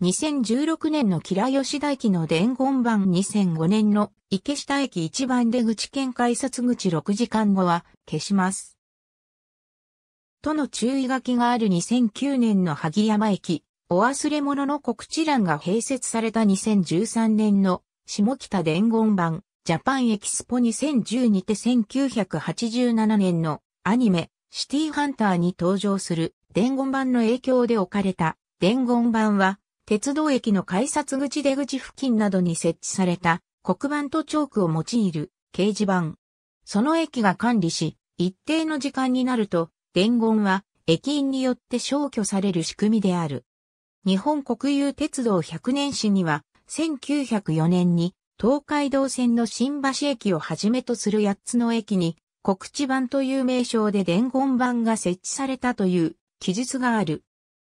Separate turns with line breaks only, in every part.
2016年の吉良シ田駅の伝言版2005年の池下駅一番出口県改札口6時間後は消します。との注意書きがある2009年の萩山駅、お忘れ物の告知欄が併設された2013年の下北伝言版ジャパンエキスポ2010にて1987年のアニメシティハンターに登場する伝言版の影響で置かれた伝言版は鉄道駅の改札口出口付近などに設置された黒板とチョークを用いる掲示板。その駅が管理し、一定の時間になると、伝言は駅員によって消去される仕組みである。日本国有鉄道100年史には、1904年に東海道線の新橋駅をはじめとする8つの駅に、告知板という名称で伝言板が設置されたという記述がある。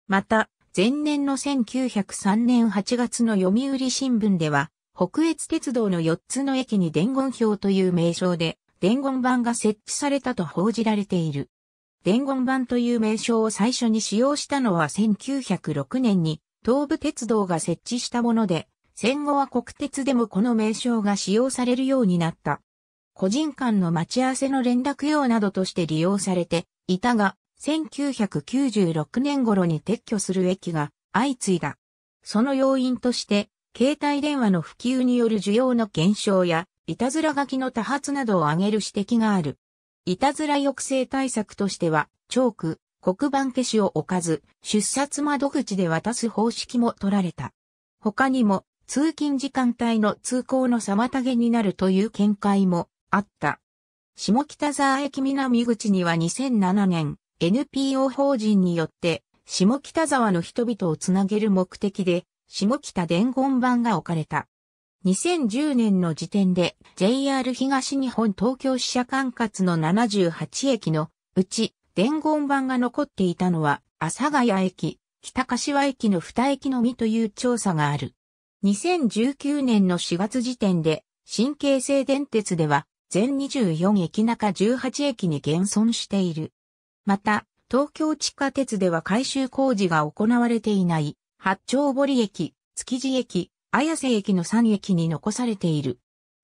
また、前年の1903年8月の読売新聞では、北越鉄道の4つの駅に伝言表という名称で、伝言板が設置されたと報じられている。伝言板という名称を最初に使用したのは1906年に東武鉄道が設置したもので、戦後は国鉄でもこの名称が使用されるようになった。個人間の待ち合わせの連絡用などとして利用されていたが、1996年頃に撤去する駅が相次いだ。その要因として、携帯電話の普及による需要の減少や、いたずら書きの多発などを挙げる指摘がある。いたずら抑制対策としては、チョーク、黒板消しを置かず、出札窓口で渡す方式も取られた。他にも、通勤時間帯の通行の妨げになるという見解もあった。下北沢駅南口には2007年、NPO 法人によって、下北沢の人々をつなげる目的で、下北伝言板が置かれた。2010年の時点で JR 東日本東京支社管轄の78駅のうち伝言板が残っていたのは阿佐ヶ谷駅、北柏駅の2駅のみという調査がある。2019年の4月時点で新京成電鉄では全24駅中18駅に現存している。また、東京地下鉄では改修工事が行われていない、八丁堀駅、築地駅、綾瀬駅の3駅に残されている。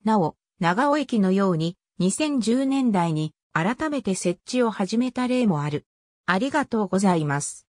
なお、長尾駅のように、2010年代に改めて設置を始めた例もある。ありがとうございます。